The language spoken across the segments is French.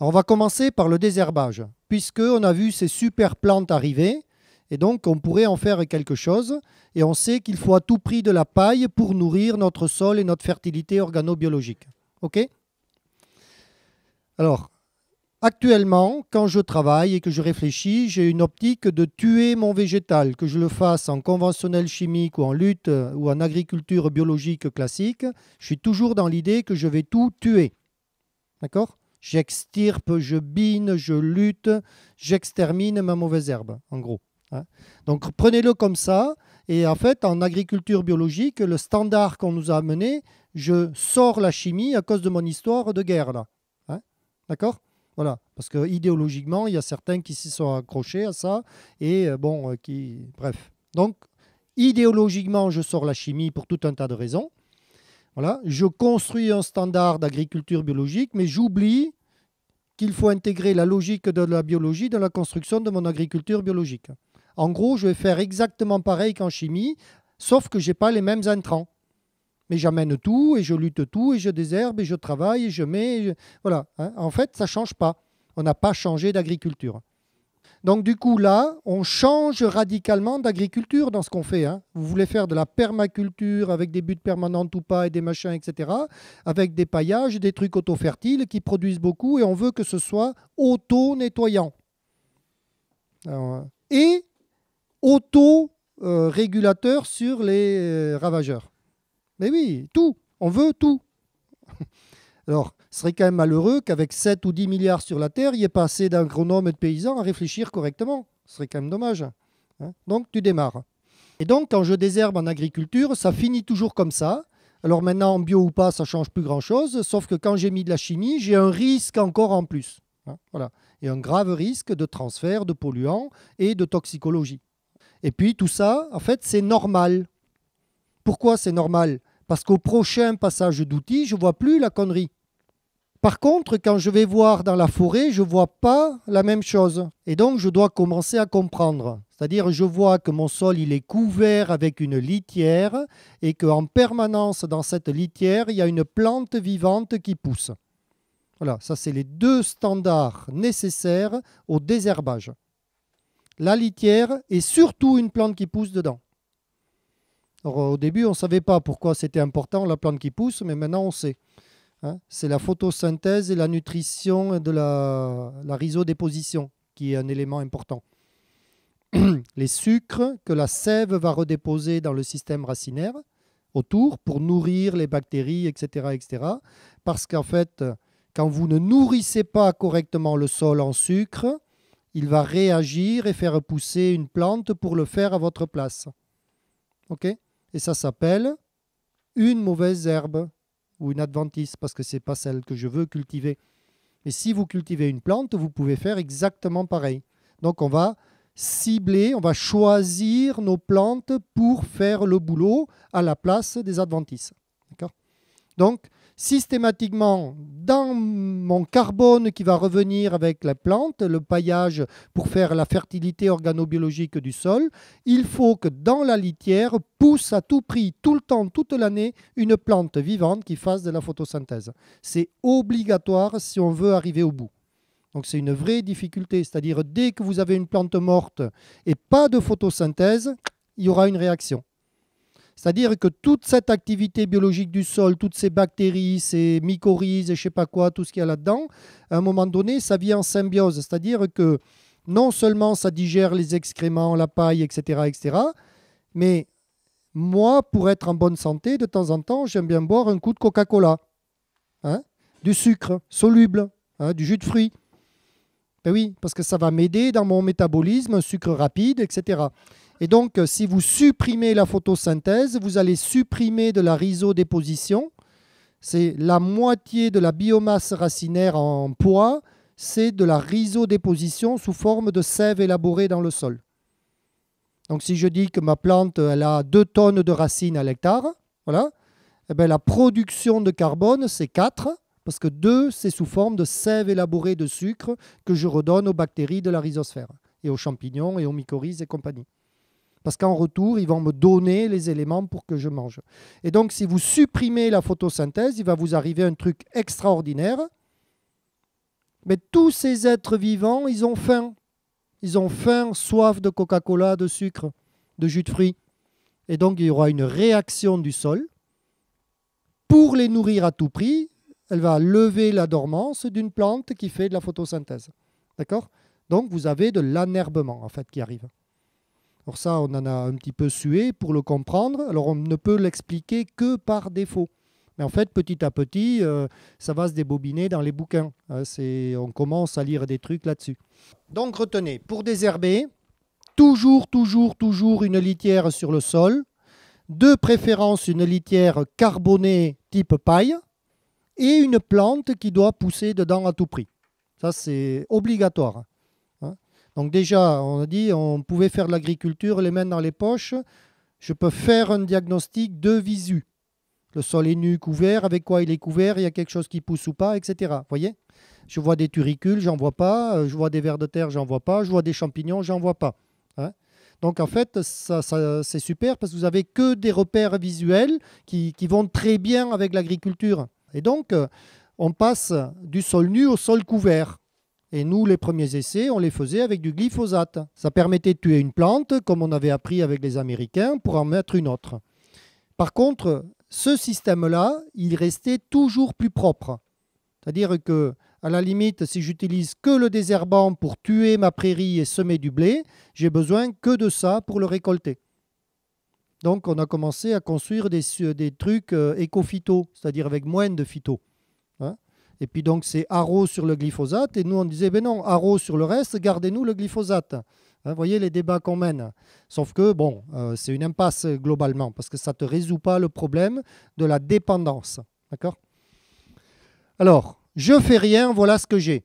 on va commencer par le désherbage, on a vu ces super plantes arriver, et donc on pourrait en faire quelque chose, et on sait qu'il faut à tout prix de la paille pour nourrir notre sol et notre fertilité organobiologique. OK Alors, Actuellement, quand je travaille et que je réfléchis, j'ai une optique de tuer mon végétal, que je le fasse en conventionnel chimique ou en lutte euh, ou en agriculture biologique classique. Je suis toujours dans l'idée que je vais tout tuer. D'accord J'extirpe, je bine, je lutte, j'extermine ma mauvaise herbe, en gros. Hein. Donc prenez-le comme ça. Et en fait, en agriculture biologique, le standard qu'on nous a amené, je sors la chimie à cause de mon histoire de guerre, là. Hein, d'accord Voilà. Parce que idéologiquement, il y a certains qui s'y sont accrochés à ça. Et euh, bon, euh, qui. Bref. Donc, idéologiquement, je sors la chimie pour tout un tas de raisons. Voilà. Je construis un standard d'agriculture biologique, mais j'oublie qu'il faut intégrer la logique de la biologie dans la construction de mon agriculture biologique. En gros, je vais faire exactement pareil qu'en chimie, sauf que je n'ai pas les mêmes intrants. Mais j'amène tout et je lutte tout et je désherbe et je travaille et je mets. Voilà. Hein. En fait, ça ne change pas. On n'a pas changé d'agriculture. Donc du coup, là, on change radicalement d'agriculture dans ce qu'on fait. Hein. Vous voulez faire de la permaculture avec des buts permanentes ou pas et des machins, etc. Avec des paillages, des trucs auto-fertiles qui produisent beaucoup et on veut que ce soit auto-nettoyant. Euh, et auto-régulateur sur les euh, ravageurs. Mais oui, tout. On veut tout. Alors, ce serait quand même malheureux qu'avec 7 ou 10 milliards sur la Terre, il n'y ait pas assez d'agronomes et de paysans à réfléchir correctement. Ce serait quand même dommage. Hein. donc tu démarres. Et donc quand je désherbe en agriculture, ça finit toujours comme ça. Alors maintenant, en bio ou pas, ça change plus grand-chose, sauf que quand j'ai mis de la chimie, j'ai un risque encore en plus. Hein, voilà. Et un grave risque de transfert de polluants et de toxicologie. Et puis tout ça, en fait, c'est normal. Pourquoi c'est normal Parce qu'au prochain passage d'outils, je ne vois plus la connerie. Par contre, quand je vais voir dans la forêt, je ne vois pas la même chose. Et donc, je dois commencer à comprendre. C'est-à-dire, je vois que mon sol, il est couvert avec une litière et qu'en permanence, dans cette litière, il y a une plante vivante qui pousse. Voilà, ça, c'est les deux standards nécessaires au désherbage. La litière et surtout une plante qui pousse dedans. au début, on ne savait pas pourquoi c'était important, la plante qui pousse, mais maintenant, on sait. Hein, c'est la photosynthèse et la nutrition de la, la rhizodéposition qui est un élément important. Les sucres que la sève va redéposer dans le système racinaire autour pour nourrir les bactéries, etc. etc. parce qu'en fait, quand vous ne nourrissez pas correctement le sol en sucre, il va réagir et faire pousser une plante pour le faire à votre place. OK Et ça s'appelle une mauvaise herbe ou une adventice parce que ce n'est pas celle que je veux cultiver. Mais si vous cultivez une plante, vous pouvez faire exactement pareil. Donc on va cibler, on va choisir nos plantes pour faire le boulot à la place des adventices. Donc systématiquement dans mon carbone qui va revenir avec la plante, le paillage pour faire la fertilité organobiologique du sol, il faut que dans la litière pousse à tout prix, tout le temps, toute l'année, une plante vivante qui fasse de la photosynthèse. C'est obligatoire si on veut arriver au bout. Donc c'est une vraie difficulté, c'est-à-dire dès que vous avez une plante morte et pas de photosynthèse, il y aura une réaction. C'est-à-dire que toute cette activité biologique du sol, toutes ces bactéries, ces mycorhizes et je sais pas quoi, tout ce qu'il y a là-dedans, à un moment donné, ça vit en symbiose. C'est-à-dire que non seulement ça digère les excréments, la paille, etc., etc., mais moi, pour être en bonne santé, de temps en temps, j'aime bien boire un coup de Coca-Cola, hein, du sucre soluble, hein, du jus de fruits. Ben oui, parce que ça va m'aider dans mon métabolisme, sucre rapide, etc. Et donc, euh, si vous supprimez la photosynthèse, vous allez supprimer de la rhizodéposition. C'est la moitié de la biomasse racinaire en poids, c'est de la rhizodéposition sous forme de sève élaborée dans le sol. Donc si je dis que ma plante a 2 tonnes de racines à l'hectare, voilà, eh bien, la production de carbone, c'est 4, parce que 2, c'est sous forme de sève élaborée de sucre que je redonne aux bactéries de la rhizosphère, et aux champignons, et aux mycorhizes et compagnie parce qu'en retour, ils vont me donner les éléments pour que je mange. Et donc, si vous supprimez la photosynthèse, il va vous arriver un truc extraordinaire. Mais tous ces êtres vivants, ils ont faim. Ils ont faim, soif de Coca-Cola, de sucre, de jus de fruits. Et donc, il y aura une réaction du sol pour les nourrir à tout prix, elle va lever la dormance d'une plante qui fait de la photosynthèse. D'accord Donc vous avez de l'anerbement en fait qui arrive. Alors ça, on en a un petit peu sué pour le comprendre. Alors on ne peut l'expliquer que par défaut. Mais en fait, petit à petit, euh, ça va se débobiner dans les bouquins. Hein, on commence à lire des trucs là-dessus. Donc retenez, pour désherber, toujours, toujours, toujours une litière sur le sol. De préférence, une litière carbonée type paille et une plante qui doit pousser dedans à tout prix. Ça, c'est obligatoire. Donc déjà, on a dit on pouvait faire de l'agriculture les mains dans les poches. Je peux faire un diagnostic de visu. Le sol est nu, couvert, avec quoi il est couvert, il y a quelque chose qui pousse ou pas, etc. Vous voyez Je vois des turicules, j'en vois pas. Euh, je vois des vers de terre, j'en vois pas. Je vois des champignons, j'en vois pas. Hein. donc en fait, ça, c'est super parce que vous n'avez que des repères visuels qui vont très bien avec l'agriculture. Et donc, euh, on passe du sol nu au sol couvert. Et nous, les premiers essais, on les faisait avec du glyphosate. Ça permettait de tuer une plante, comme on avait appris avec les Américains, pour en mettre une autre. Par contre, ce système-là, il restait toujours plus propre. C'est-à-dire que, à la limite, si j'utilise que le désherbant pour tuer ma prairie et semer du blé, j'ai besoin que de ça pour le récolter. Donc, on a commencé à construire des, des trucs euh, éco-phyto, c'est-à-dire avec moins de phyto. Et puis donc c'est haro sur le glyphosate. Et nous on disait, ben non, haro sur le reste, gardez-nous le glyphosate. Hein, vous voyez les débats qu'on mène. Sauf que, bon, euh, c'est une impasse euh, globalement, parce que ça ne te résout pas le problème de la dépendance. D'accord Alors, je fais rien, voilà ce que j'ai. et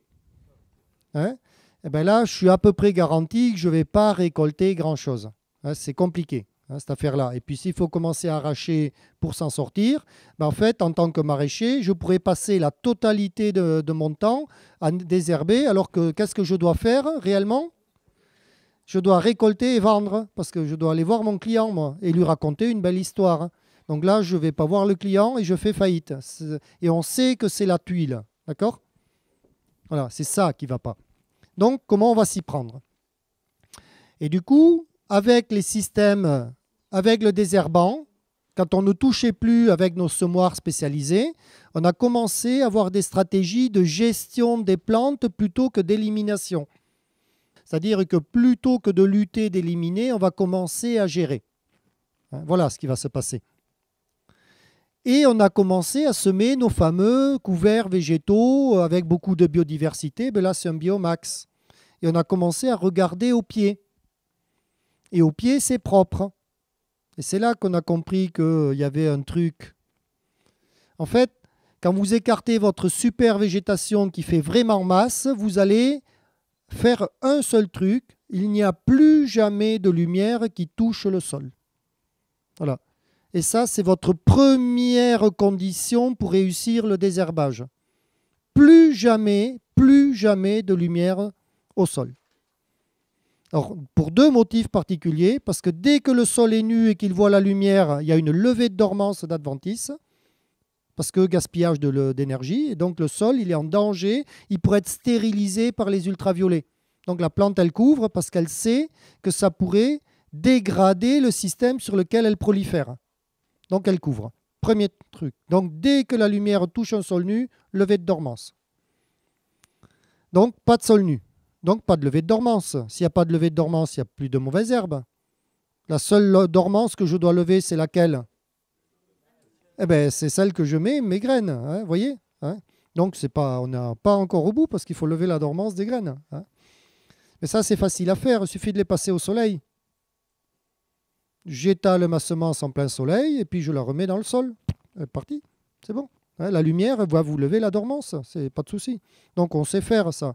hein eh bien là, je suis à peu près garanti que je ne vais pas récolter grand-chose. Hein, c'est compliqué. Hein, cette affaire-là. Et puis s'il faut commencer à arracher pour s'en sortir, ben, en fait, en tant que maraîcher, je pourrais passer la totalité de, mon temps à désherber, alors que qu'est-ce que je dois faire réellement je dois récolter et vendre parce que je dois aller voir mon client moi, et lui raconter une belle histoire. Donc là, je ne vais pas voir le client et je fais faillite. Et on sait que c'est la tuile. D'accord Voilà, c'est ça qui ne va pas. Donc, comment on va s'y prendre Et du coup, avec les systèmes avec le désherbant, quand on ne touchait plus avec nos semoirs spécialisés, on a commencé à avoir des stratégies de gestion des plantes plutôt que d'élimination. C'est-à-dire que plutôt que de lutter, d'éliminer, on va commencer à gérer. Hein, voilà ce qui va se passer. Et on a commencé à semer nos fameux couverts végétaux avec beaucoup de biodiversité. Ben là, c'est un biomax. Et on a commencé à regarder au pied. Et au pied, c'est propre. Et c'est là qu'on a compris qu'il y avait un truc. En fait, quand vous écartez votre super végétation qui fait vraiment masse, vous allez faire un seul truc. Il n'y a plus jamais de lumière qui touche le sol. Voilà. Et ça, c'est votre première condition pour réussir le désherbage. Plus jamais, plus jamais de lumière au sol pour deux motifs particuliers, parce que dès que le sol est nu et qu'il voit la lumière, il y a une levée de dormance d'Adventis, parce que gaspillage d'énergie, et donc le sol, il est en danger, il pourrait être stérilisé par les ultraviolets. Donc la plante, elle couvre parce qu'elle sait que ça pourrait dégrader le système sur lequel elle prolifère. Donc elle couvre. Premier truc. Donc dès que la lumière touche un sol nu, levée de dormance. Donc pas de sol nu. Donc pas de levée de dormance. S'il n'y a pas de levée de dormance, il n'y a plus de mauvaises herbes. La seule dormance que je dois lever, c'est laquelle Eh bien, c'est celle que je mets mes graines, hein, voyez hein. Donc c'est pas, on n'a pas encore au bout parce qu'il faut lever la dormance des graines. Hein. Mais ça, c'est facile à faire, il suffit de les passer au soleil. J'étale ma semence en plein soleil et puis je la remets dans le sol. Elle euh, est partie, c'est bon. La lumière va vous lever la dormance, c'est pas de souci. Donc on sait faire ça.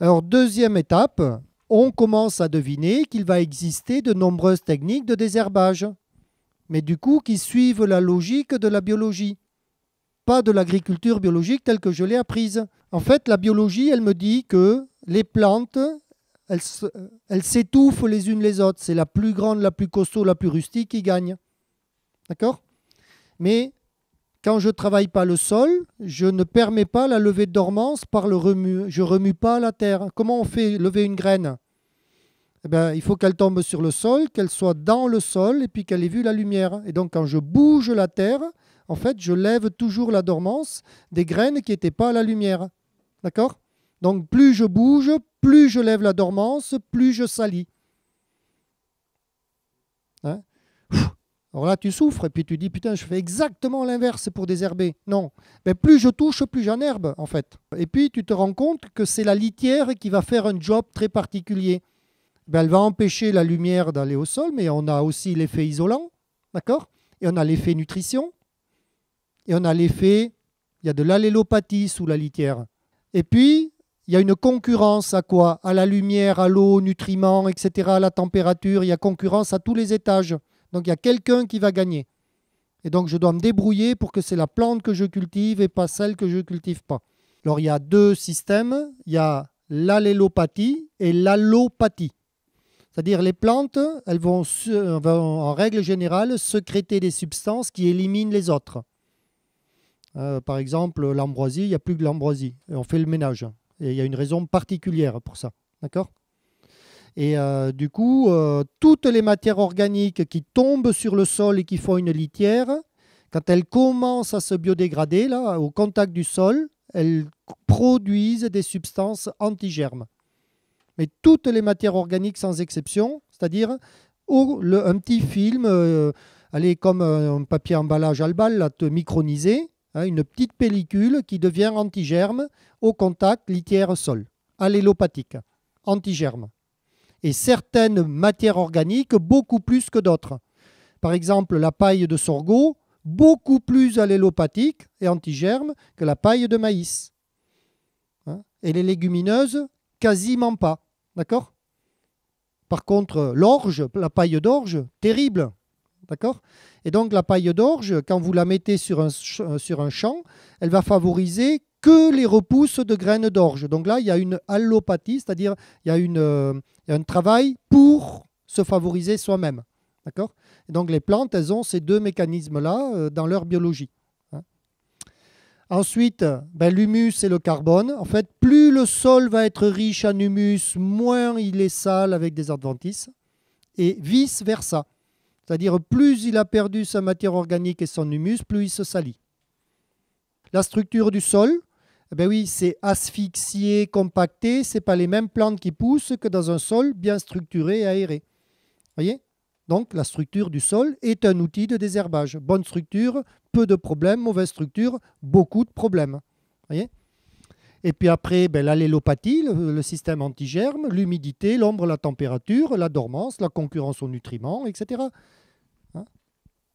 Alors, deuxième étape, on commence à deviner qu'il va exister de nombreuses techniques de désherbage, mais du coup qui suivent la logique de la biologie, pas de l'agriculture biologique telle que je l'ai apprise. En fait, la biologie, elle me dit que les plantes, elles s'étouffent les unes les autres. C'est la plus grande, la plus costaud, la plus rustique qui gagne. D'accord Mais quand je ne travaille pas le sol, je ne permets pas la levée de dormance par le remue. Je remue pas la terre. Comment on fait lever une graine eh ben, Il faut qu'elle tombe sur le sol, qu'elle soit dans le sol et puis qu'elle ait vu la lumière. Et donc quand je bouge la terre, en fait, je lève toujours la dormance des graines qui n'étaient pas à la lumière. D'accord Donc plus je bouge, plus je lève la dormance, plus je salis. Alors là, tu souffres et puis tu dis, putain, je fais exactement l'inverse pour désherber. Non. Mais plus je touche, plus j'enherbe, en fait. Et puis tu te rends compte que c'est la litière qui va faire un job très particulier. Ben, elle va empêcher la lumière d'aller au sol, mais on a aussi l'effet isolant, d'accord Et on a l'effet nutrition. Et on a l'effet, il y a de l'allélopathie sous la litière. Et puis, il y a une concurrence à quoi À la lumière, à l'eau, nutriments, etc., à la température. Il y a concurrence à tous les étages. Donc il y a quelqu'un qui va gagner. Et donc je dois me débrouiller pour que c'est la plante que je cultive et pas celle que je ne cultive pas. Alors il y a deux systèmes, il y a l'allélopathie et l'allopathie. C'est-à-dire les plantes, elles vont, en règle générale sécréter des substances qui éliminent les autres. Euh, par exemple, l'ambroisie, il n'y a plus que l'ambroisie. On fait le ménage. Et il y a une raison particulière pour ça. D'accord et euh, du coup, euh, toutes les matières organiques qui tombent sur le sol et qui font une litière, quand elles commencent à se biodégrader, là, au contact du sol, elles produisent des substances antigermes. Mais toutes les matières organiques sans exception, c'est-à-dire un petit film, euh, allez, comme un papier emballage à te microniser, hein, une petite pellicule qui devient antigerme au contact litière-sol, allélopathique, antigerme et certaines matières organiques beaucoup plus que d'autres. Par exemple, la paille de sorgho, beaucoup plus allélopathique et antigerme que la paille de maïs. Hein? Et les légumineuses, quasiment pas. D'accord Par contre, l'orge, la paille d'orge, terrible. D'accord Et donc la paille d'orge, quand vous la mettez sur un, sur un champ, elle va favoriser que les repousses de graines d'orge. Donc là, il y a une allopathie, c'est-à-dire il, y a euh, un travail pour se favoriser soi-même. D'accord Donc les plantes, elles ont ces deux mécanismes-là euh, dans leur biologie. Hein. Ensuite, ben, l'humus et le carbone. En fait, plus le sol va être riche en humus, moins il est sale avec des adventices. Et vice-versa. C'est-à-dire plus il a perdu sa matière organique et son humus, plus il se salit. La structure du sol, eh ben oui, c'est asphyxié, compacté, ce pas les mêmes plantes qui poussent que dans un sol bien structuré et aéré. voyez Donc la structure du sol est un outil de désherbage. Bonne structure, peu de problèmes, mauvaise structure, beaucoup de problèmes. voyez et puis après, ben, l'allélopathie, le, système antigerme, l'humidité, l'ombre, la température, la dormance, la concurrence aux nutriments, etc. Hein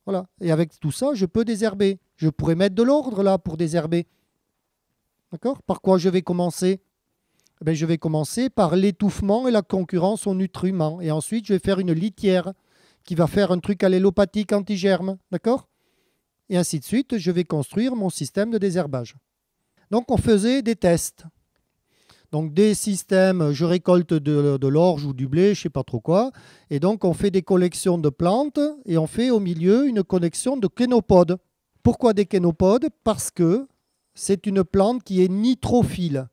voilà. Et avec tout ça, je peux désherber. Je pourrais mettre de l'ordre là pour désherber. Par quoi je vais commencer eh ben, Je vais commencer par l'étouffement et la concurrence aux nutriments. Et ensuite, je vais faire une litière qui va faire un truc allélopathique anti-germe. D'accord Et ainsi de suite, je vais construire mon système de désherbage. Donc, on faisait des tests. Donc des systèmes, je récolte de, l'orge ou du blé, je ne sais pas trop quoi. Et donc on fait des collections de plantes et on fait au milieu une collection de kénopodes. Pourquoi des kénopodes Parce que c'est une plante qui est nitrophile.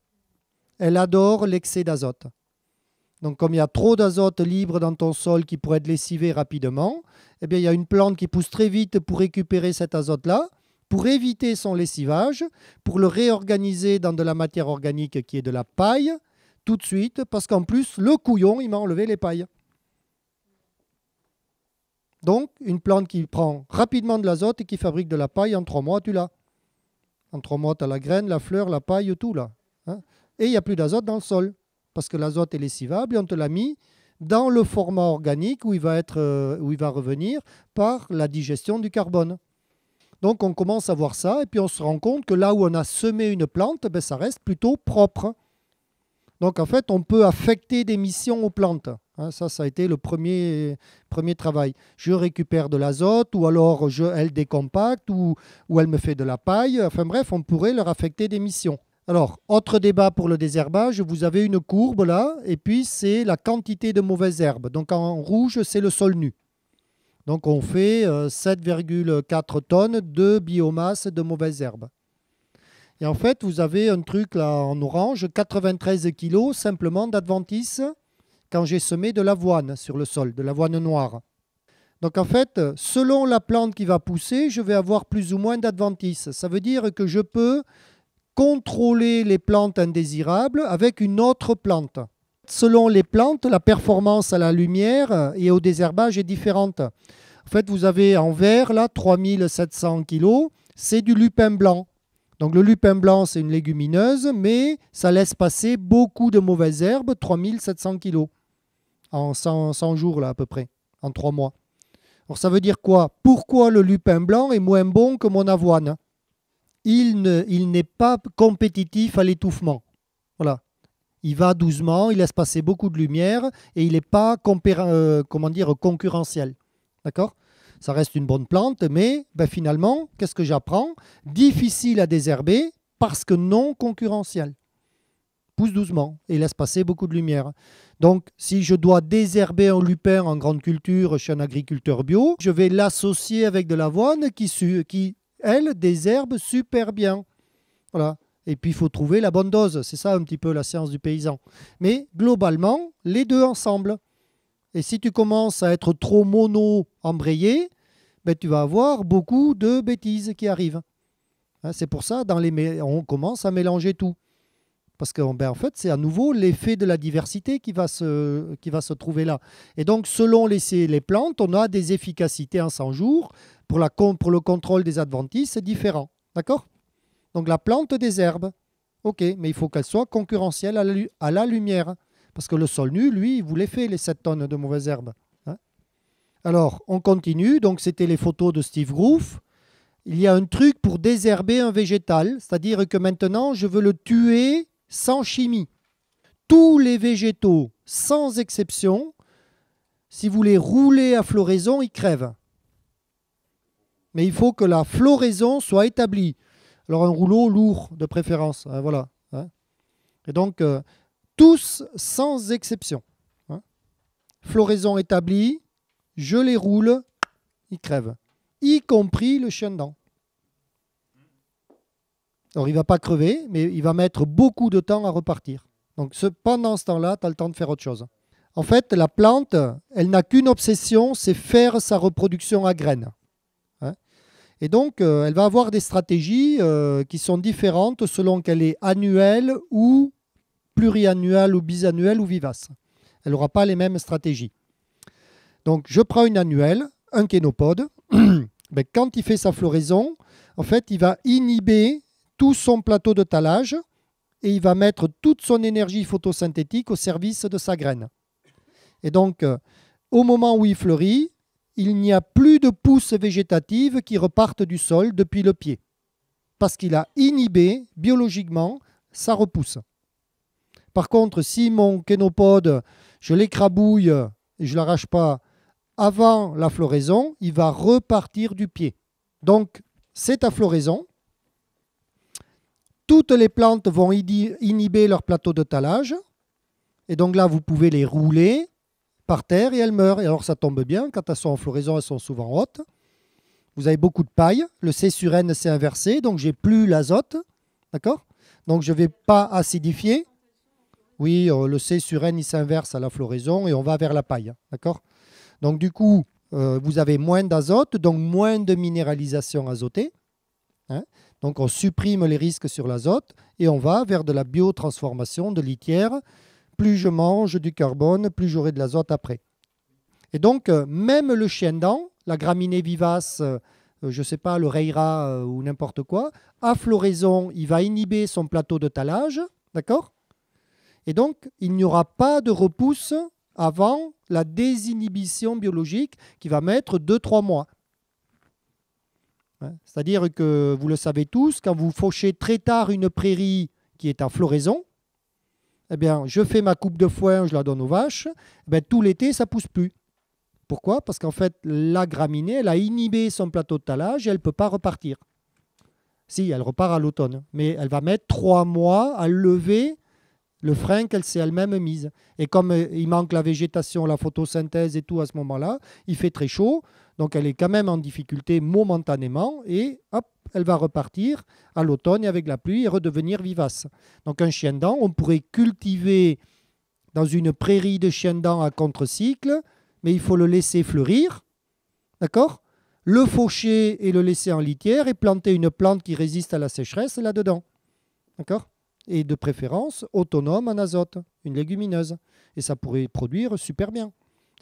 Elle adore l'excès d'azote. Donc comme il y a trop d'azote libre dans ton sol qui pourrait être lessivé rapidement, eh bien il y a une plante qui pousse très vite pour récupérer cet azote-là, pour éviter son lessivage, pour le réorganiser dans de la matière organique qui est de la paille, tout de suite, parce qu'en plus, le couillon, il m'a enlevé les pailles. Donc, une plante qui prend rapidement de l'azote et qui fabrique de la paille en trois mois, tu l'as. Entre tu as la graine, la fleur, la paille, tout là. Hein. et il n'y a plus d'azote dans le sol, parce que l'azote est lessivable, et on te l'a mis dans le format organique où il, va être, euh, où il va revenir par la digestion du carbone. Donc on commence à voir ça, et puis on se rend compte que là où on a semé une plante, ben, ça reste plutôt propre. Donc en fait, on peut affecter des missions aux plantes. Hein, ça, ça a été le premier, premier travail. Je récupère de l'azote, ou alors je, elle décompacte, ou, ou elle me fait de la paille. Enfin bref, on pourrait leur affecter des missions. Alors, autre débat pour le désherbage, vous avez une courbe là, et puis c'est la quantité de mauvaises herbes. Donc en rouge, c'est le sol nu. Donc on fait 7,4 euh, tonnes de biomasse de mauvaises herbes. Et en fait, vous avez un truc là en orange, 93 kilos simplement d'adventices quand j'ai semé de l'avoine sur le sol, de l'avoine noire. Donc en fait, selon la plante qui va pousser, je vais avoir plus ou moins d'adventices. Ça veut dire que je peux contrôler les plantes indésirables avec une autre plante. Selon les plantes, la performance à la lumière et au désherbage est différente. En fait, vous avez en vert, là, 3700 kg, c'est du lupin blanc. Donc le lupin blanc, c'est une légumineuse, mais ça laisse passer beaucoup de mauvaises herbes, 3700 kg en 100, jours, là, à peu près, en 3 mois. Alors ça veut dire quoi Pourquoi le lupin blanc est moins bon que mon avoine Il n'est ne, il pas compétitif à l'étouffement. Voilà. Il va doucement, il laisse passer beaucoup de lumière et il n'est pas euh, comment dire, concurrentiel. D'accord Ça reste une bonne plante, mais ben, finalement, qu'est-ce que j'apprends Difficile à désherber parce que non concurrentiel. Pousse doucement et laisse passer beaucoup de lumière. Donc, si je dois désherber un lupin en grande culture chez un agriculteur bio, je vais l'associer avec de l'avoine qui, elle, désherbe super bien. Voilà. Et puis, il faut trouver la bonne dose. C'est ça un petit peu la science du paysan. Mais globalement, les deux ensemble. Et si tu commences à être trop mono-embrayé, ben, tu vas avoir beaucoup de bêtises qui arrivent. Hein, c'est pour ça, dans les on commence à mélanger tout. Parce que ben, en fait, c'est à nouveau l'effet de la diversité qui va, se, qui va se trouver là. Et donc, selon les, les plantes, on a des efficacités en 100 jours. Pour, la, pour le contrôle des adventices, c'est différent. D'accord Donc, la plante des herbes. OK, mais il faut qu'elle soit concurrentielle à la, lumière. Parce que le sol nu, lui, il vous faire les 7 tonnes de mauvaises herbes. Hein Alors, on continue. Donc, c'était les photos de Steve Groove. Il y a un truc pour désherber un végétal. C'est-à-dire que maintenant, je veux le tuer sans chimie. Tous les végétaux, sans exception, si vous les roulez à floraison, ils crèvent. Mais il faut que la floraison soit établie. Alors un rouleau lourd de préférence, hein, voilà. Hein. Et donc, euh, tous sans exception. Hein. Floraison établie, je les roule, ils crèvent. Y compris le chien dent. Alors il ne va pas crever, mais il va mettre beaucoup de temps à repartir. Donc pendant ce temps-là, tu as le temps de faire autre chose. En fait, la plante, elle n'a qu'une obsession, c'est faire sa reproduction à graines. Hein. et donc, euh, elle va avoir des stratégies euh, qui sont différentes selon qu'elle est annuelle ou pluriannuelle ou bisannuelle ou vivace. Elle n'aura pas les mêmes stratégies. Donc, je prends une annuelle, un kénopode. Ben, quand il fait sa floraison, en fait, il va inhiber son plateau de talage et il va mettre toute son énergie photosynthétique au service de sa graine. Et donc, euh, au moment où il fleurit, il n'y a plus de pousses végétatives qui repartent du sol depuis le pied, parce qu'il a inhibé biologiquement sa repousse. Par contre, si mon kénopode, je l'écrabouille et je ne l'arrache pas avant la floraison, il va repartir du pied. Donc, c'est à floraison, toutes les plantes vont inhiber leur plateau de talage. Et donc là, vous pouvez les rouler par terre et elles meurent. Et alors ça tombe bien, quand elles sont en floraison, elles sont souvent hautes. Vous avez beaucoup de paille. Le C sur N s'est inversé, donc j'ai plus l'azote. D'accord Donc je ne vais pas acidifier. Oui, euh, le C sur N, il s'inverse à la floraison et on va vers la paille. D'accord Donc du coup, euh, vous avez moins d'azote, donc moins de minéralisation azotée. Hein. Donc on supprime les risques sur l'azote et on va vers de la biotransformation de litière. Plus je mange du carbone, plus j'aurai de l'azote après. Et donc euh, même le chien-dent, la graminée vivace, euh, euh, je ne sais pas, le reira ou n'importe quoi, à floraison, il va inhiber son plateau de talage, d'accord Et donc il n'y aura pas de repousse avant la désinhibition biologique qui va mettre 2-3 mois. C'est-à-dire que vous le savez tous, quand vous fauchez très tard une prairie qui est en floraison, eh bien, je fais ma coupe de foin, je la donne aux vaches, eh tout l'été, ça pousse plus. Pourquoi Parce qu'en fait, la graminée, elle a inhibé son plateau de talage et elle ne peut pas repartir. Si, elle repart à l'automne, mais elle va mettre trois mois à lever le frein qu'elle s'est elle-même mise. Et comme euh, il manque la végétation, la photosynthèse et tout à ce moment-là, il fait très chaud, donc elle est quand même en difficulté momentanément et hop, elle va repartir à l'automne avec la pluie et redevenir vivace. Donc un chien dent, on pourrait cultiver dans une prairie de chien dent à contre-cycle, mais il faut le laisser fleurir, d'accord Le faucher et le laisser en litière et planter une plante qui résiste à la sécheresse là-dedans, d'accord Et de préférence autonome en azote, une légumineuse. Et ça pourrait produire super bien.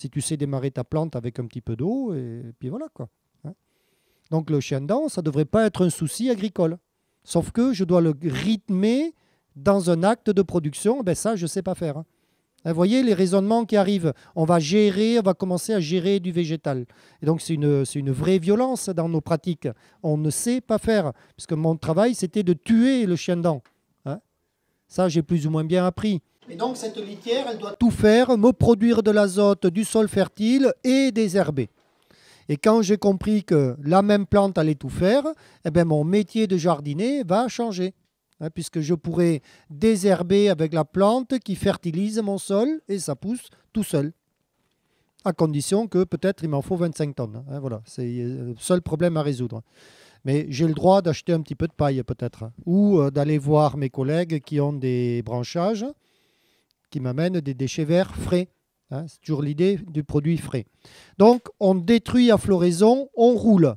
Si tu sais démarrer ta plante avec un petit peu d'eau, et, puis voilà quoi. Hein. Donc le chien dent, ça ne devrait pas être un souci agricole. Sauf que je dois le rythmer dans un acte de production, ben ça je ne sais pas faire. Vous hein. Hein, voyez les raisonnements qui arrivent. On va gérer, on va commencer à gérer du végétal. Et donc c'est une, vraie violence dans nos pratiques. On ne sait pas faire. Parce que mon travail, c'était de tuer le chien dent. Hein ça, j'ai plus ou moins bien appris. Et donc cette litière, elle doit tout faire, me produire de l'azote, du sol fertile et désherber. Et quand j'ai compris que la même plante allait tout faire, eh bien mon métier de jardinier va changer. Hein, puisque je pourrais désherber avec la plante qui fertilise mon sol et ça pousse tout seul. À condition que peut-être il m'en faut 25 tonnes. Hein, voilà, c'est le euh, seul problème à résoudre. Mais j'ai le droit d'acheter un petit peu de paille peut-être. ou euh, d'aller voir mes collègues qui ont des branchages qui m'amène des déchets verts frais. c'est hein, toujours l'idée du produit frais. Donc, on détruit à floraison, on roule.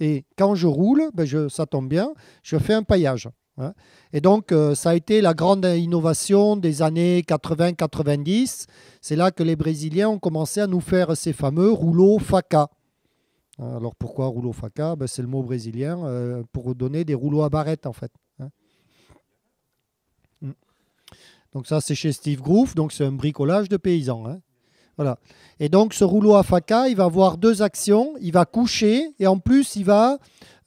Et quand je roule, ben, je, ça tombe bien, je fais un paillage. Hein. Et donc, euh, ça a été la grande innovation des années 80-90. C'est là que les Brésiliens ont commencé à nous faire ces fameux rouleaux faca. Alors pourquoi rouleau faca ben, C'est le mot brésilien euh, pour donner des rouleaux à barrettes en fait. Donc ça, c'est chez Steve Groove, donc c'est un bricolage de paysan. Hein. Voilà. Et donc ce rouleau à faca, il va avoir deux actions. Il va coucher et en plus, il va,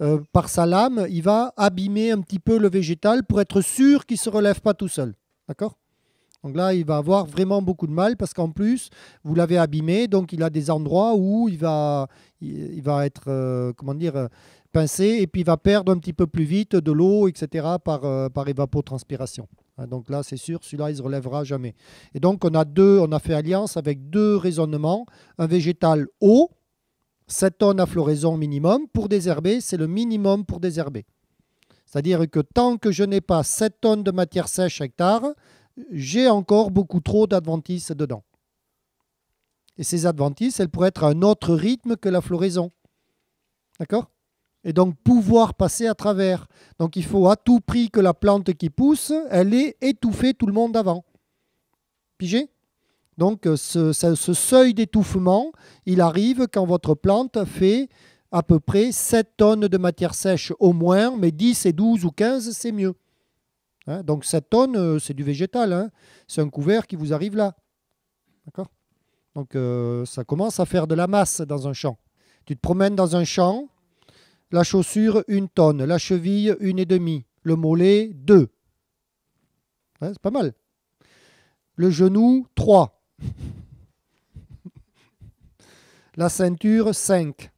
euh, par sa lame, il va abîmer un petit peu le végétal pour être sûr qu'il ne se relève pas tout seul. D'accord donc là, il va avoir vraiment beaucoup de mal parce qu'en plus, vous l'avez abîmé, donc il a des endroits où il va, il va être, euh, comment dire, euh, pincer et puis va perdre un petit peu plus vite de l'eau, etc., par, euh, par évapotranspiration. Hein, donc là, c'est sûr, celui-là, il ne se relèvera jamais. Et donc, on a, deux, on a fait alliance avec deux raisonnements. Un végétal haut, 7 tonnes à floraison minimum. Pour désherber, c'est le minimum pour désherber. C'est-à-dire que tant que je n'ai pas 7 tonnes de matière sèche hectare, j'ai encore beaucoup trop d'adventices dedans. Et ces adventices, elles pourraient être à un autre rythme que la floraison. D'accord et donc pouvoir passer à travers. Donc il faut à tout prix que la plante qui pousse, elle ait étouffé tout le monde avant. Pigé Donc ce, seuil d'étouffement, il arrive quand votre plante fait à peu près 7 tonnes de matière sèche au moins, mais 10 et 12 ou 15, c'est mieux. Hein, donc 7 tonnes, euh, c'est du végétal. Hein. c'est un couvert qui vous arrive là. D'accord Donc euh, ça commence à faire de la masse dans un champ. Tu te promènes dans un champ, la chaussure une tonne, la cheville une et demie, le mollet deux. Hein, c'est pas mal. Le genou trois. la ceinture cinq.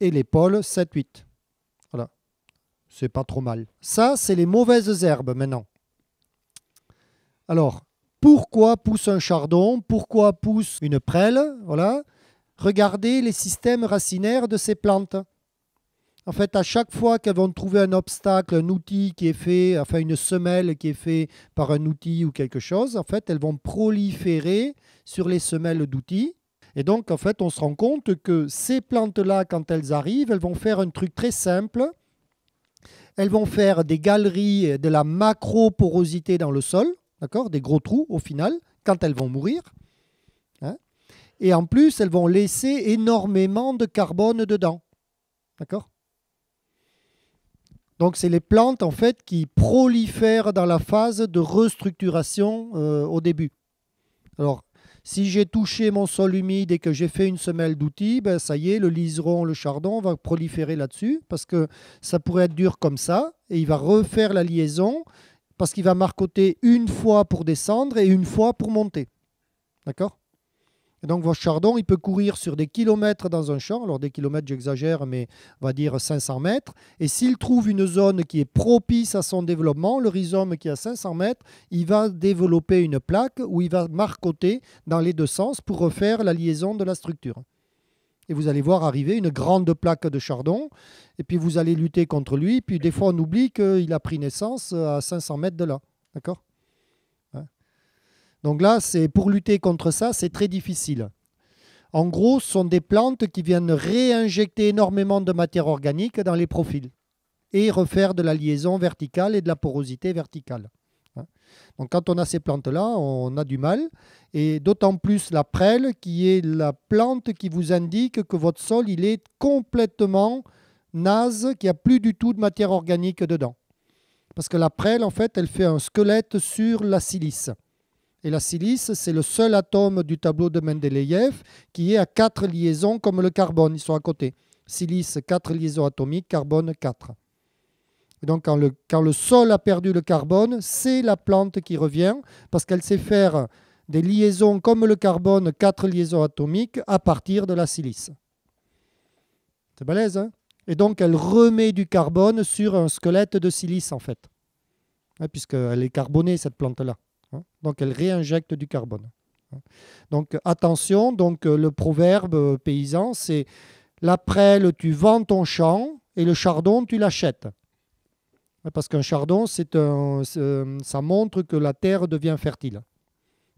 et l'épaule sept, huit. Voilà. C'est pas trop mal. Ça, c'est les mauvaises herbes maintenant. Alors, pourquoi pousse un chardon Pourquoi pousse une prêle Voilà. Regardez les systèmes racinaires de ces plantes. En fait, à chaque fois qu'elles vont trouver un obstacle, un outil qui est fait, enfin une semelle qui est faite par un outil ou quelque chose, en fait, elles vont proliférer sur les semelles d'outils. Et donc, en fait, on se rend compte que ces plantes-là, quand elles arrivent, elles vont faire un truc très simple. Elles vont faire des galeries, de la macro-porosité dans le sol, d'accord Des gros trous au final, quand elles vont mourir. Hein. et en plus, elles vont laisser énormément de carbone dedans. D'accord donc, c'est les plantes en fait qui prolifèrent dans la phase de restructuration euh, au début. Alors, si j'ai touché mon sol humide et que j'ai fait une semelle d'outils, ben, ça y est, le liseron, le chardon va proliférer là-dessus parce que ça pourrait être dur comme ça et il va refaire la liaison parce qu'il va marcoter une fois pour descendre et une fois pour monter. D'accord donc votre chardon, il peut courir sur des kilomètres dans un champ, alors des kilomètres j'exagère, mais on va dire 500 mètres, et s'il trouve une zone qui est propice à son développement, le rhizome qui est à 500 mètres, il va développer une plaque où il va marcoter dans les deux sens pour refaire la liaison de la structure. Et vous allez voir arriver une grande plaque de chardon, et puis vous allez lutter contre lui, puis des fois on oublie qu'il a pris naissance à 500 mètres de là. D'accord donc là, c'est pour lutter contre ça, c'est très difficile. En gros, ce sont des plantes qui viennent réinjecter énormément de matière organique dans les profils et refaire de la liaison verticale et de la porosité verticale. Hein. Donc quand on a ces plantes-là, on a du mal. Et d'autant plus la prêle qui est la plante qui vous indique que votre sol, il est complètement naze, qu'il n'y a plus du tout de matière organique dedans. Parce que la prêle, en fait, elle fait un squelette sur la silice. Et la silice, c'est le seul atome du tableau de Mendeleïev qui est à quatre liaisons comme le carbone. Ils sont à côté. Silice, quatre liaisons atomiques, carbone, quatre. donc quand le, quand le sol a perdu le carbone, c'est la plante qui revient parce qu'elle sait faire des liaisons comme le carbone, quatre liaisons atomiques, à partir de la silice. C'est balèze, hein Et donc elle remet du carbone sur un squelette de silice en fait, hein, puisqu'elle est carbonée cette plante-là. Hein? Donc elle réinjecte du carbone. Hein? Donc attention, donc euh, le proverbe euh, paysan, c'est la prêle, tu vends ton champ et le chardon, tu l'achètes. Hein, parce qu'un chardon, c'est euh, ça montre que la terre devient fertile.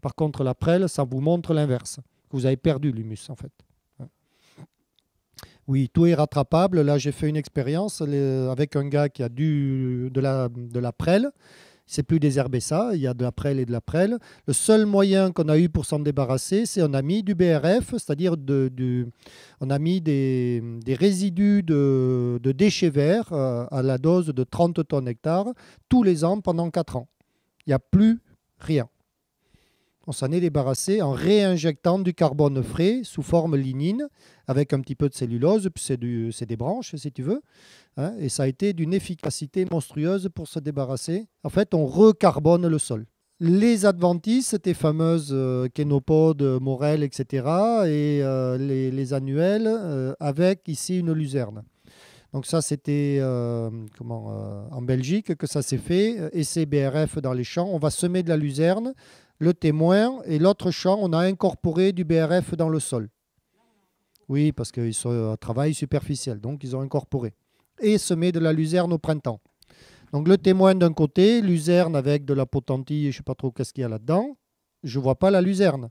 Par contre, la prêle, ça vous montre l'inverse, vous avez perdu l'humus en fait. Oui, tout est rattrapable. Là, j'ai fait une expérience avec un gars qui a du, de, la, de la prêle c'est plus des ça, il y a de la prêle et de la prêle. Le seul moyen qu'on a eu pour s'en débarrasser, c'est on a mis du BRF, c'est-à-dire du, on a mis des, résidus de, déchets verts euh, à la dose de 30 tonnes hectare tous les ans pendant 4 ans. Il n'y a plus rien. On s'en est débarrassé en réinjectant du carbone frais sous forme lignine, avec un petit peu de cellulose, puis c'est, des branches, si tu veux. Hein, et ça a été d'une efficacité monstrueuse pour se débarrasser. En fait, on recarbone le sol. Les adventices, c'était fameuses euh, kénopodes, morelles, etc., et euh, les, annuels annuelles, euh, avec ici une luzerne. Donc ça, c'était euh, comment en Belgique que ça s'est fait. Et c'est BRF dans les champs. On va semer de la luzerne le témoin, et l'autre champ, on a incorporé du BRF dans le sol. Oui, parce qu'ils sont à travail superficiel, donc ils ont incorporé. Et semé de la luzerne au printemps. Donc le témoin d'un côté, luzerne avec de la potentille, je ne sais pas trop qu'est-ce qu'il y a là-dedans, je ne vois pas la luzerne.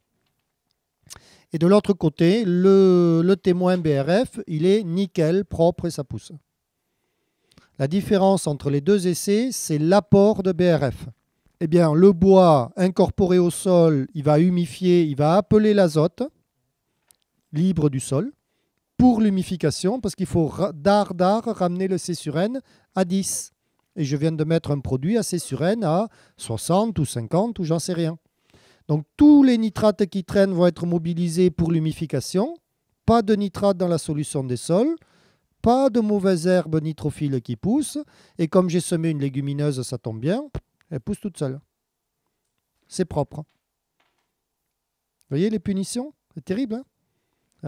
Et de l'autre côté, le, le, témoin BRF, il est nickel, propre et ça pousse. La différence entre les deux essais, c'est l'apport de BRF eh bien, le bois incorporé au sol, il va humifier, il va appeler l'azote libre du sol pour l'humification, parce qu'il faut d'art d'art ramener le C à 10. Et je viens de mettre un produit à C à 60 ou 50 ou j'en sais rien. Donc tous les nitrates qui traînent vont être mobilisés pour l'humification. Pas de nitrates dans la solution des sols pas de mauvaises herbes nitrophiles qui poussent. Et comme j'ai semé une légumineuse, ça tombe bien, elle pousse toute seule. C'est propre. Hein. Vous voyez les punitions C'est terrible. Hein.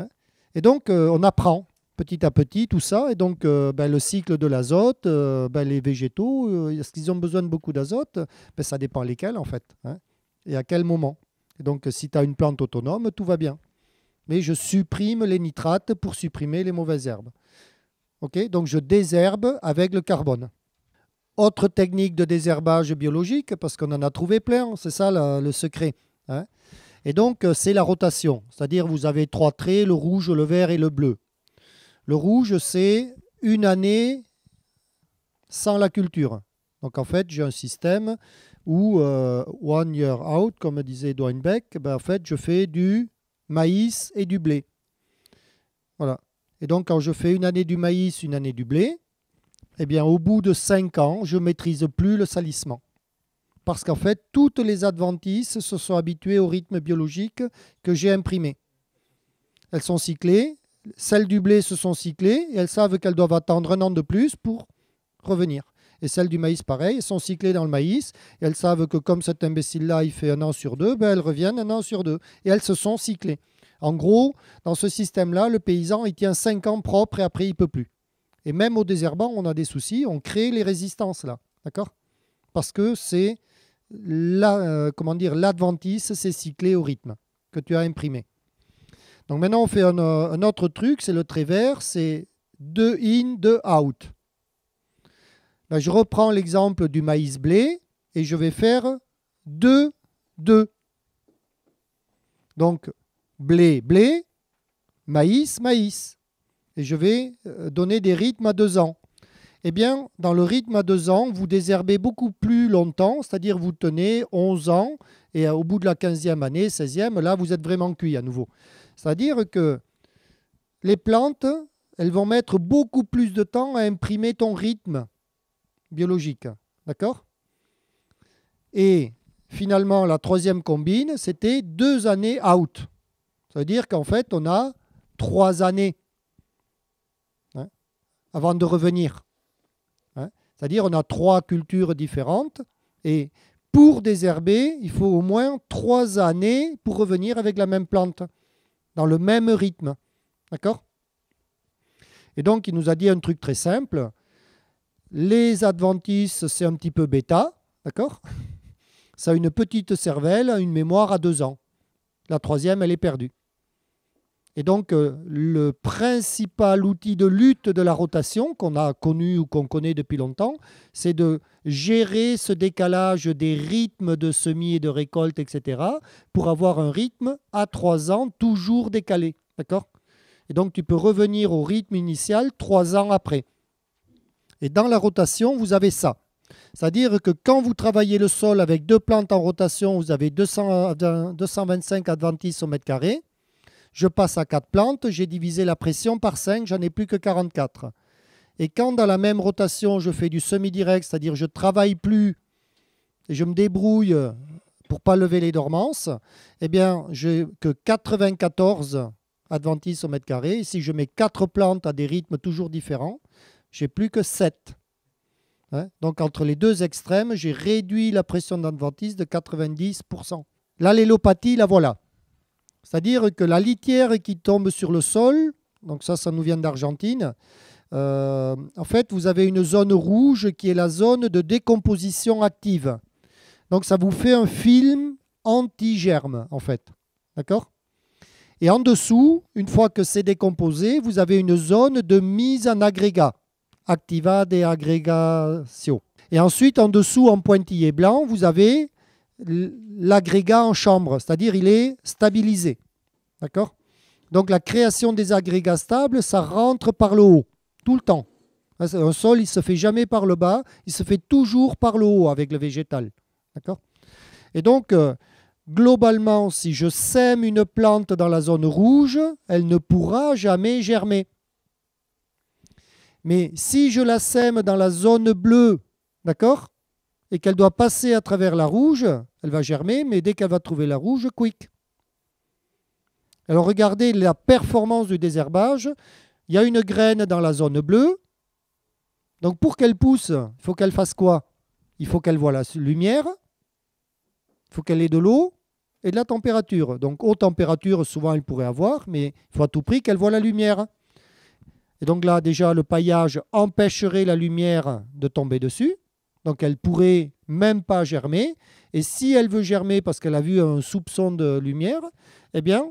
Hein. et donc, euh, on apprend petit à petit tout ça. Et donc, euh, ben, le cycle de l'azote, euh, ben, les végétaux, est-ce qu'ils ont besoin de beaucoup d'azote ben, Ça dépend lesquels, en fait. et à quel moment. donc, si tu as une plante autonome, tout va bien. Mais je supprime les nitrates pour supprimer les mauvaises herbes. ok donc, je désherbe avec le carbone. Autre technique de désherbage biologique, parce qu'on en a trouvé plein, c'est ça le secret. Hein. et donc, euh, c'est la rotation, c'est-à-dire vous avez trois traits, le rouge, le vert et le bleu. Le rouge, c'est une année sans la culture. Donc en fait, j'ai un système où euh, one year out, comme disait Dwayne Beck, ben, en fait, je fais du maïs et du blé. Voilà. Et donc quand je fais une année du maïs, une année du blé, eh bien, au bout de cinq ans, je maîtrise plus le salissement. Parce qu'en fait, toutes les adventices se sont habituées au rythme biologique que j'ai imprimé. Elles sont cyclées, celles du blé se sont cyclées et elles savent qu'elles doivent attendre un an de plus pour revenir. Et celles du maïs, pareil, elles sont cyclées dans le maïs et elles savent que comme cet imbécile-là, il fait un an sur deux, ben, elles reviennent un an sur deux. Et elles se sont cyclées. En gros, dans ce système-là, le paysan, il tient cinq ans propre et après, il peut plus. Et même au désherbant, on a des soucis. On crée les résistances là, d'accord Parce que c'est la, euh, comment dire, l'adventice, c'est cyclé au rythme que tu as imprimé. Donc maintenant, on fait un, euh, autre truc, c'est le trait vert, c'est deux in, deux out. Ben, je reprends l'exemple du maïs blé et je vais faire deux deux. Donc, blé, blé, maïs, maïs et je vais euh, donner des rythmes à deux ans. Eh bien, dans le rythme à deux ans, vous désherbez beaucoup plus longtemps, c'est-à-dire vous tenez 11 ans, et euh, au bout de la 15e année, 16e, là, vous êtes vraiment cuit à nouveau. C'est-à-dire que les plantes, elles vont mettre beaucoup plus de temps à imprimer ton rythme biologique. D'accord Et finalement, la troisième combine, c'était deux années out. C'est-à-dire qu'en fait, on a trois années avant de revenir. Hein? C'est-à-dire on a trois cultures différentes et pour désherber, il faut au moins trois années pour revenir avec la même plante, dans le même rythme. D'accord Et donc il nous a dit un truc très simple. Les adventices, c'est un petit peu bêta, d'accord Ça a une petite cervelle, une mémoire à deux ans. La troisième, elle est perdue. Et donc, euh, le principal outil de lutte de la rotation qu'on a connu ou qu'on connaît depuis longtemps, c'est de gérer ce décalage des rythmes de semis et de récolte, etc., pour avoir un rythme à trois ans toujours décalé. D'accord Et donc, tu peux revenir au rythme initial trois ans après. Et dans la rotation, vous avez ça. C'est-à-dire que quand vous travaillez le sol avec deux plantes en rotation, vous avez 225 euh, adventices au mètre carré. Je passe à 4 plantes, j'ai divisé la pression par 5, j'en ai plus que 44. Et quand dans la même rotation, je fais du semi-direct, c'est-à-dire je travaille plus et je me débrouille pour pas lever les dormances, eh bien, j'ai que 94 adventices au mètre carré. si je mets 4 plantes à des rythmes toujours différents, j'ai plus que 7. Hein? Donc entre les deux extrêmes, j'ai réduit la pression d'adventice de 90%. L'allélopathie, la voilà. C'est-à-dire que la litière qui tombe sur le sol, donc ça, ça nous vient d'Argentine, euh, en fait, vous avez une zone rouge qui est la zone de décomposition active. Donc ça vous fait un film anti-germe, en fait. D'accord Et en dessous, une fois que c'est décomposé, vous avez une zone de mise en agrégat, Activa de agrégatio. Et ensuite, en dessous, en pointillé blanc, vous avez l'agrégat en chambre, c'est-à-dire il est stabilisé. D'accord Donc la création des agrégats stables, ça rentre par le haut, tout le temps. Un sol, il ne se fait jamais par le bas, il se fait toujours par le haut avec le végétal. D'accord Et donc, euh, globalement, si je sème une plante dans la zone rouge, elle ne pourra jamais germer. Mais si je la sème dans la zone bleue, d'accord et qu'elle doit passer à travers la rouge, elle va germer, mais dès qu'elle va trouver la rouge, quick. Alors regardez la performance du désherbage. Il y a une graine dans la zone bleue. Donc pour qu'elle pousse, il faut qu'elle fasse quoi Il faut qu'elle voie la lumière, il faut qu'elle ait de l'eau et de la température. Donc haute température, souvent elle pourrait avoir, mais il faut à tout prix qu'elle voit la lumière. Et donc là, déjà, le paillage empêcherait la lumière de tomber dessus donc elle pourrait même pas germer. Et si elle veut germer parce qu'elle a vu un soupçon de lumière, eh bien,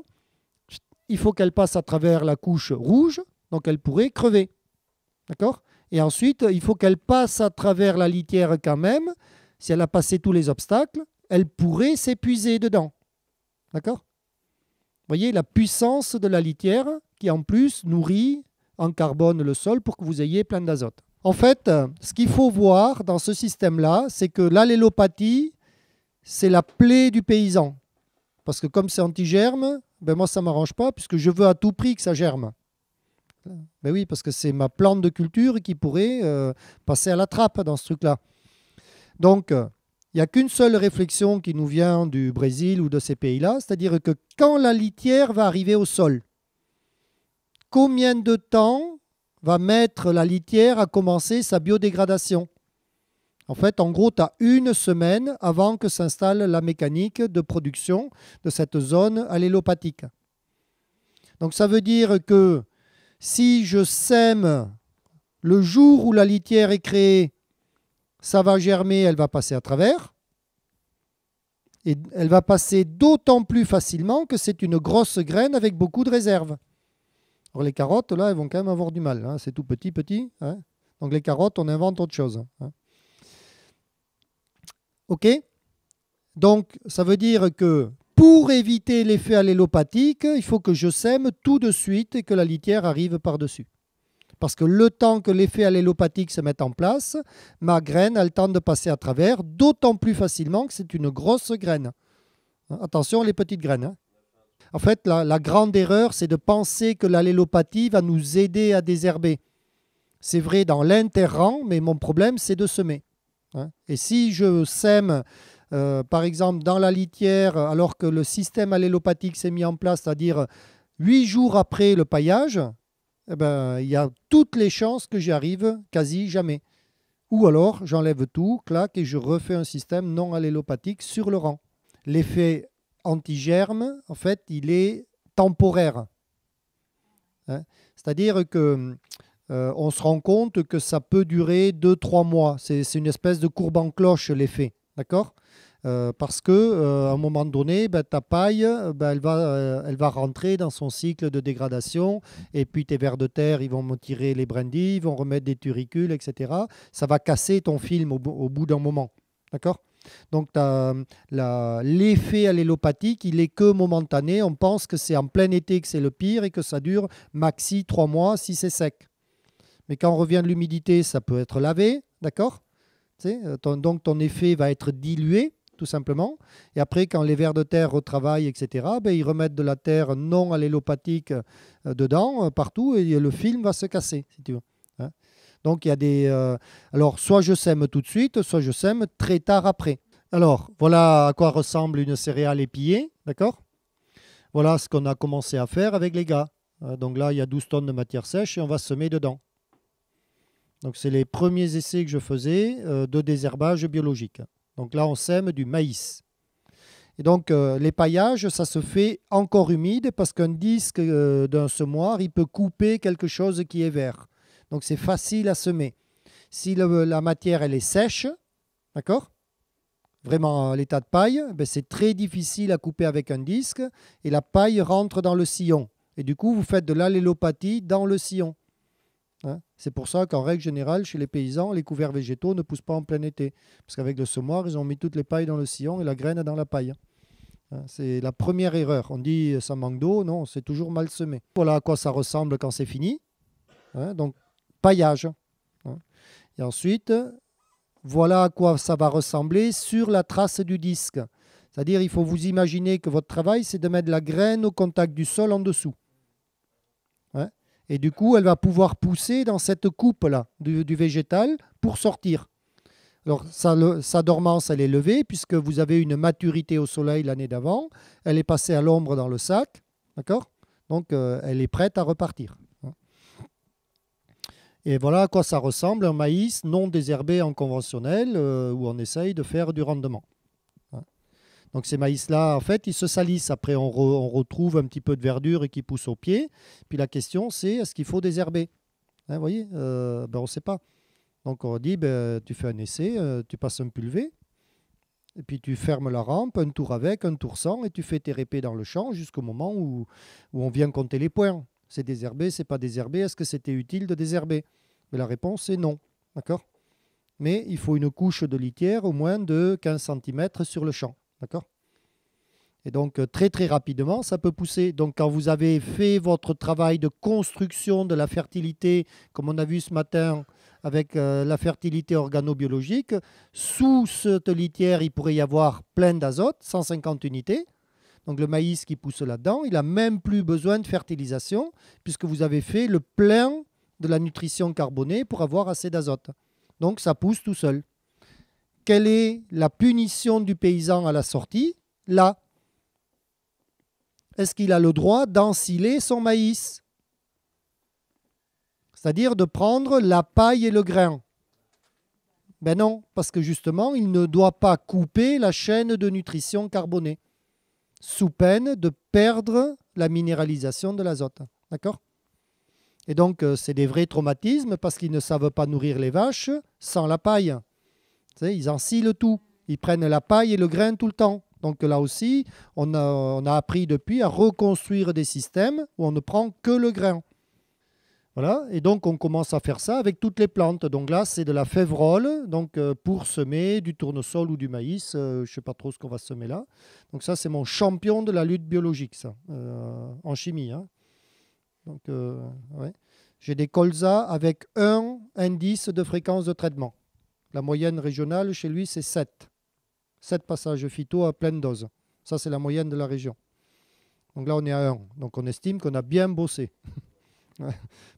il faut qu'elle passe à travers la couche rouge, donc elle pourrait crever. D'accord Et ensuite, il faut qu'elle passe à travers la litière quand même. Si elle a passé tous les obstacles, elle pourrait s'épuiser dedans. D'accord Vous voyez la puissance de la litière qui en plus nourrit en carbone le sol pour que vous ayez plein d'azote. En fait, ce qu'il faut voir dans ce système-là, c'est que l'allélopathie, c'est la plaie du paysan. Parce que comme c'est anti-germe, ben moi ça ne m'arrange pas, puisque je veux à tout prix que ça germe. Mais ben oui, parce que c'est ma plante de culture qui pourrait euh, passer à la trappe dans ce truc-là. Donc, euh, il n'y a qu'une seule réflexion qui nous vient du Brésil ou de ces pays-là, c'est-à-dire que quand la litière va arriver au sol, combien de temps va mettre la litière à commencer sa biodégradation. En fait, en gros, tu as une semaine avant que s'installe la mécanique de production de cette zone allélopathique. Donc ça veut dire que si je sème le jour où la litière est créée, ça va germer, elle va passer à travers. Et elle va passer d'autant plus facilement que c'est une grosse graine avec beaucoup de réserves. Alors les carottes, là, elles vont quand même avoir du mal. Hein. C'est tout petit, petit. Hein. Donc, les carottes, on invente autre chose. Hein. OK Donc, ça veut dire que pour éviter l'effet allélopathique, il faut que je sème tout de suite et que la litière arrive par-dessus. Parce que le temps que l'effet allélopathique se mette en place, ma graine a le temps de passer à travers, d'autant plus facilement que c'est une grosse graine. Attention les petites graines. En fait, la, grande erreur, c'est de penser que l'allélopathie va nous aider à désherber. C'est vrai dans l'inter-rang, mais mon problème, c'est de semer. Hein. Et si je sème, euh, par exemple, dans la litière, alors que le système allélopathique s'est mis en place, c'est-à-dire huit jours après le paillage, eh ben, il y a toutes les chances que j'y arrive quasi jamais. Ou alors, j'enlève tout, claque, et je refais un système non allélopathique sur le rang. L'effet antigerme, en fait, il est temporaire. Hein, c'est-à-dire que euh, on se rend compte que ça peut durer 2-3 mois. C'est une espèce de courbe en cloche, l'effet. D'accord euh, parce que euh, un moment donné, bah, ta paille, bah, elle, va, elle va rentrer dans son cycle de dégradation, et puis tes vers de terre, ils vont tirer les brindilles, ils vont remettre des turicules, etc. Ça va casser ton film au bout d'un moment. D'accord donc euh, l'effet allélopathique, il est que momentané. On pense que c'est en plein été que c'est le pire et que ça dure maxi trois mois si c'est sec. Mais quand on revient de l'humidité, ça peut être lavé, d'accord euh, Donc ton effet va être dilué, tout simplement. Et après, quand les vers de terre retravaillent, etc., ben, ils remettent de la terre non allélopathique euh, dedans, partout, et le film va se casser, si hein. Donc il y a des. Euh, alors soit je sème tout de suite, soit je sème très tard après. Alors voilà à quoi ressemble une céréale épillée, d'accord Voilà ce qu'on a commencé à faire avec les gars. Euh, donc là, il y a 12 tonnes de matière sèche et on va semer dedans. Donc c'est les premiers essais que je faisais euh, de désherbage biologique. Donc là, on sème du maïs. Et donc l'épaillage, ça se fait encore humide parce qu'un disque d'un semoir, il peut couper quelque chose qui est vert. Donc c'est facile à semer. Si la matière elle est sèche, d'accord Vraiment euh, l'état de paille, eh ben c'est très difficile à couper avec un disque et la paille rentre dans le sillon. Et du coup, vous faites de l'allélopathie dans le sillon. Hein. c'est pour ça qu'en règle générale, chez les paysans, les couverts végétaux ne poussent pas en plein été. Parce qu'avec le semoir, ils ont mis toutes les pailles dans le sillon et la graine dans la paille. Hein. Hein, c'est la première erreur. On dit euh, ça manque d'eau, non, c'est toujours mal semé. Voilà à quoi ça ressemble quand c'est fini. Donc paillage. Hein. Et ensuite, voilà à quoi ça va ressembler sur la trace du disque. C'est-à-dire, il faut vous imaginer que votre travail, c'est de mettre la graine au contact du sol en dessous. Hein. et du coup, elle va pouvoir pousser dans cette coupe-là du, végétal pour sortir. Alors, sa, dormance, elle est levée, puisque vous avez une maturité au soleil l'année d'avant. Elle est passée à l'ombre dans le sac. D'accord Donc, euh, elle est prête à repartir. Et voilà à quoi ça ressemble un maïs non désherbé en conventionnel euh, où on essaye de faire du rendement. Hein. Donc ces maïs-là, en fait, ils se salissent. Après, on, retrouve un petit peu de verdure et qui pousse au pied. Puis la question, c'est est-ce qu'il faut désherber hein, Vous voyez euh, ben, On ne sait pas. Donc on dit, ben, tu fais un essai, euh, tu passes un pulvé, et puis tu fermes la rampe, un tour avec, un tour sans, et tu fais tes répés dans le champ jusqu'au moment où on vient compter les points. C'est désherbé, c'est pas désherbé, est-ce que c'était utile de désherber Mais la réponse est non. D'accord Mais il faut une couche de litière au moins de 15 cm sur le champ. D'accord et donc euh, très très rapidement, ça peut pousser. Donc quand vous avez fait votre travail de construction de la fertilité, comme on a vu ce matin avec euh, la fertilité organobiologique, sous cette litière, il pourrait y avoir plein d'azote, 150 unités donc le maïs qui pousse là-dedans, il n'a même plus besoin de fertilisation, puisque vous avez fait le plein de la nutrition carbonée pour avoir assez d'azote. Donc ça pousse tout seul. Quelle est la punition du paysan à la sortie Là. Est-ce qu'il a le droit d'ensiler son maïs C'est-à-dire de prendre la paille et le grain. Ben non, parce que justement, il ne doit pas couper la chaîne de nutrition carbonée sous peine de perdre la minéralisation de l'azote. D'accord Et donc, euh, c'est des vrais traumatismes parce qu'ils ne savent pas nourrir les vaches sans la paille. ils en le tout. Ils prennent la paille et le grain tout le temps. Donc là aussi, on a appris depuis à reconstruire des systèmes où on ne prend que le grain. Voilà, et donc on commence à faire ça avec toutes les plantes. Donc là, c'est de la févrole, donc euh, pour semer du tournesol ou du maïs, euh, je ne sais pas trop ce qu'on va semer là. Donc ça, c'est mon champion de la lutte biologique, ça, euh, en chimie. Hein. Donc, J'ai des colzas avec un indice de fréquence de traitement. La moyenne régionale chez lui, c'est 7. 7 passages phyto à pleine dose. Ça, c'est la moyenne de la région. Donc là, on est à 1. Donc on estime qu'on a bien bossé.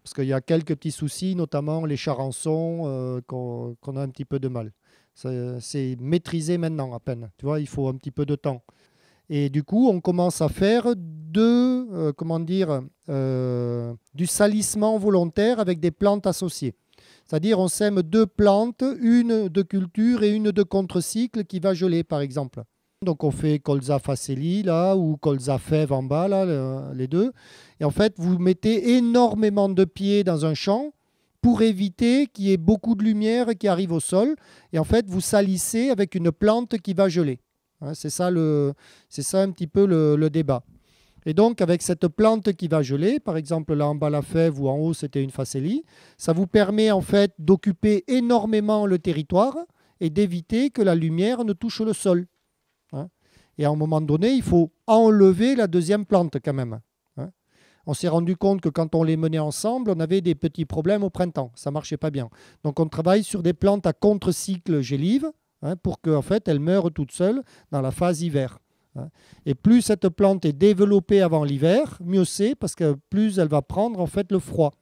Parce qu'il y a quelques petits soucis, notamment les charançons, euh, qu'on a un petit peu de mal. C'est maîtrisé maintenant à peine. Tu vois, il faut un petit peu de temps. Et du coup, on commence à faire euh, comment dire, euh, du salissement volontaire avec des plantes associées. C'est-à-dire, on sème deux plantes, une de culture et une de contre-cycle qui va geler, par exemple. Donc on fait colza faceli là ou colza fève en bas là, les deux. Et en fait, vous mettez énormément de pieds dans un champ pour éviter qu'il y ait beaucoup de lumière qui arrive au sol. Et en fait, vous salissez avec une plante qui va geler. Hein, c'est ça le, c'est ça un petit peu le, débat. Et donc avec cette plante qui va geler, par exemple là en bas la fève ou en haut c'était une facélie, ça vous permet en fait d'occuper énormément le territoire et d'éviter que la lumière ne touche le sol. Et à un moment donné, il faut enlever la deuxième plante quand même. Hein. on s'est rendu compte que quand on les menait ensemble, on avait des petits problèmes au printemps. Ça marchait pas bien. Donc on travaille sur des plantes à contre-cycle gélive hein, pour qu'en en fait elles meurent toutes seules dans la phase hiver. Hein. Et plus cette plante est développée avant l'hiver, mieux c'est parce que plus elle va prendre en fait le froid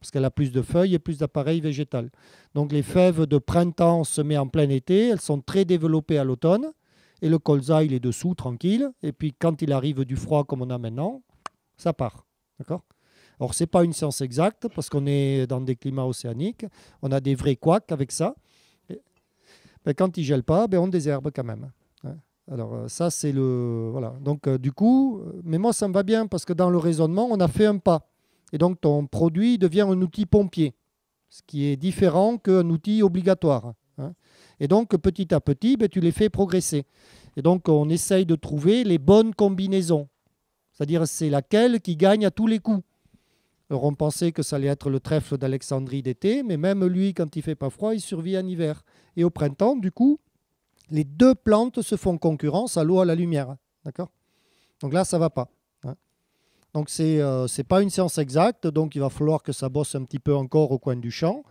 parce qu'elle a plus de feuilles et plus d'appareils végétal. Donc les fèves de printemps semées en plein été, elles sont très développées à l'automne. Et le colza, il est dessous, tranquille. Et puis quand il arrive du froid comme on a maintenant, ça part. D'accord Or, ce n'est pas une science exacte parce qu'on est dans des climats océaniques. On a des vrais couacs avec ça. mais ben, quand il ne pas, ben, on désherbe quand même. Hein Alors euh, ça, c'est le... Voilà. Donc euh, du coup, euh, mais moi, ça me va bien parce que dans le raisonnement, on a fait un pas. Et donc ton produit devient un outil pompier, ce qui est différent qu'un outil obligatoire. Et donc, petit à petit, ben, tu les fais progresser. Et donc, on essaye de trouver les bonnes combinaisons. C'est-à-dire, c'est laquelle qui gagne à tous les coups. on pensait que ça allait être le trèfle d'Alexandrie d'été, mais même lui, quand il fait pas froid, il survit en hiver. Et au printemps, du coup, les deux plantes se font concurrence à l'eau, à la lumière. D'accord Donc là, ça va pas. Hein. Donc ce n'est euh, pas une séance exacte, donc il va falloir que ça bosse un petit peu encore au coin du champ.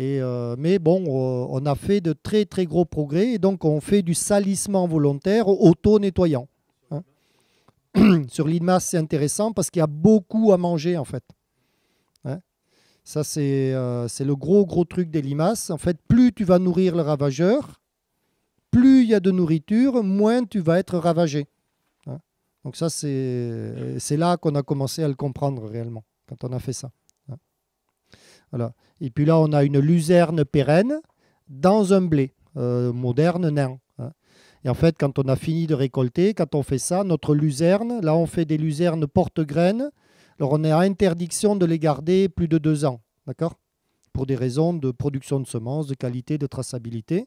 Euh, mais bon, euh, on a fait de très très gros progrès et donc on fait du salissement volontaire auto-nettoyant. Hein. Sur l'île c'est intéressant parce qu'il y a beaucoup à manger en fait. Hein. Ça, euh, c'est le gros gros truc des limaces. En fait, plus tu vas nourrir le ravageur, plus il y a de nourriture, moins tu vas être ravagé. Hein. Donc ça, c'est là qu'on a commencé à le comprendre réellement, quand on a fait ça. Et puis là, on a une luzerne pérenne dans un blé euh, moderne nain. Hein. Et en fait, quand on a fini de récolter, quand on fait ça, notre luzerne, là, on fait des luzernes porte-graines. Alors, on est à interdiction de les garder plus de deux ans, d'accord Pour des raisons de production de semences, de qualité, de traçabilité.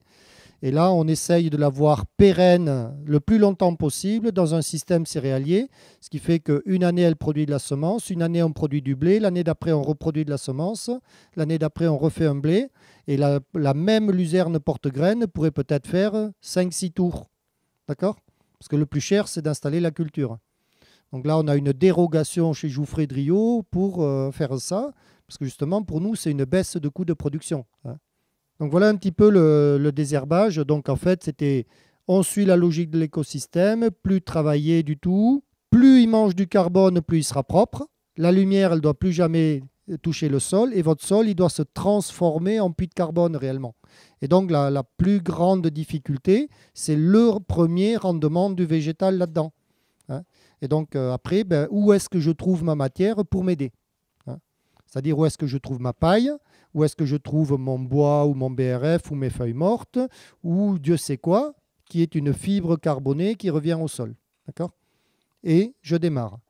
Et là, on essaye de l'avoir pérenne le plus longtemps possible dans un système céréalier, ce qui fait qu'une année, elle produit de la semence, une année, on produit du blé, l'année d'après, on reproduit de la semence, l'année d'après, on refait un blé, et la, même luzerne porte-graine pourrait peut-être faire 5-6 tours. D'accord Parce que le plus cher, c'est d'installer la culture. Donc là, on a une dérogation chez Jouffré Driot pour euh, faire ça, parce que justement, pour nous, c'est une baisse de coût de production. Hein. Donc voilà un petit peu le, désherbage. Donc en fait, c'était on suit la logique de l'écosystème, plus travailler du tout, plus il mange du carbone, plus il sera propre. La lumière, elle ne doit plus jamais toucher le sol et votre sol, il doit se transformer en puits de carbone réellement. Et donc la, plus grande difficulté, c'est le premier rendement du végétal là-dedans. Hein. et donc euh, après, ben, où est-ce que je trouve ma matière pour m'aider c'est-à-dire où est-ce que je trouve ma paille, où est-ce que je trouve mon bois ou mon BRF ou mes feuilles mortes, ou Dieu sait quoi, qui est une fibre carbonée qui revient au sol. D'accord Et je démarre.